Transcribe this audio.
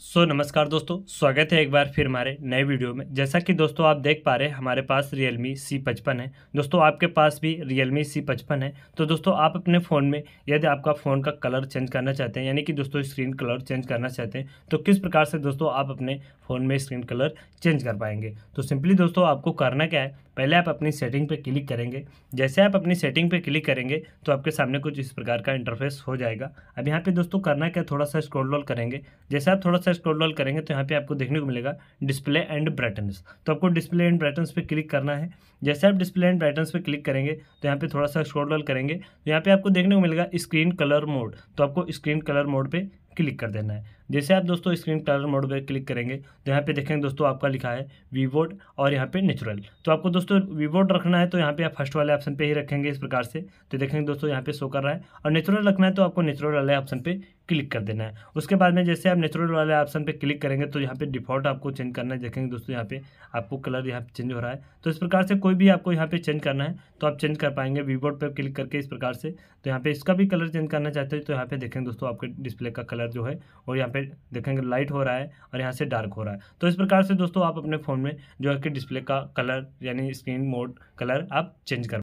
सो so, नमस्कार दोस्तों स्वागत है एक बार फिर हमारे नए वीडियो में जैसा कि दोस्तों आप देख पा रहे हैं हमारे पास रियलमी सी पचपन है दोस्तों आपके पास भी रियलमी सी पचपन है तो दोस्तों आप अपने फ़ोन में यदि आपका फ़ोन का कलर चेंज करना चाहते हैं यानी कि दोस्तों स्क्रीन कलर चेंज करना चाहते हैं तो किस प्रकार से दोस्तों आप अपने फ़ोन में स्क्रीन कलर चेंज कर पाएंगे तो सिंपली दोस्तों आपको करना क्या है पहले आप अपनी सेटिंग पे क्लिक करेंगे जैसे आप अपनी सेटिंग पे क्लिक करेंगे तो आपके सामने कुछ इस प्रकार का इंटरफेस हो जाएगा अब यहाँ पे दोस्तों करना क्या थोड़ा सा स्क्रॉल डॉल करेंगे जैसे आप थोड़ा सा स्क्रॉल डॉल करेंगे तो यहाँ पे आपको देखने को मिलेगा डिस्प्ले एंड ब्राइटनेस तो आपको डिस्प्ले एंड ब्राइटनेस पर क्लिक करना है जैसे आप डिस्प्ले एंड ब्राइटनेस पर क्लिक करेंगे तो यहाँ पर थोड़ा सा स्क्रॉल डॉल करेंगे तो यहाँ पर आपको देखने को मिलेगा स्क्रीन कलर मोड तो आपको स्क्रीन कलर मोड पर क्लिक कर देना है जैसे आप दोस्तों स्क्रीन कलर मोड पर क्लिक करेंगे तो यहाँ पे देखेंगे दोस्तों आपका लिखा है वीवोड और यहाँ पे नेचुरल तो आपको दोस्तों वीवोड रखना है तो यहाँ पे आप फर्स्ट वाले ऑप्शन पे ही रखेंगे इस प्रकार से तो देखेंगे दोस्तों यहाँ पे शो कर रहा है और नेचुरल रखना है तो आपको नेचुरल वाले ऑप्शन पर क्लिक कर देना है उसके बाद में जैसे आप नेचुरल वाले ऑप्शन पर क्लिक करेंगे तो यहाँ पर डिफॉल्ट आपको चेंज करना है देखेंगे दोस्तों यहाँ पे आपको कलर यहाँ पे चेंज हो रहा है तो इस प्रकार से कोई भी आपको यहाँ पर चेंज करना है तो आप चेंज कर पाएंगे वीबोर्ड पर क्लिक करके इस प्रकार से तो यहाँ पर इसका भी कलर चेंज करना चाहते हैं तो यहाँ पर देखेंगे दोस्तों आपके डिस्प्ले का कलर जो है और यहाँ पे पे देखेंगे लाइट हो रहा है और यहाँ से डार्क हो रहा है तो इस प्रकार से दोस्तों आप अपने फ़ोन में जो है कि डिस्प्ले का कलर यानी स्क्रीन मोड कलर आप चेंज कर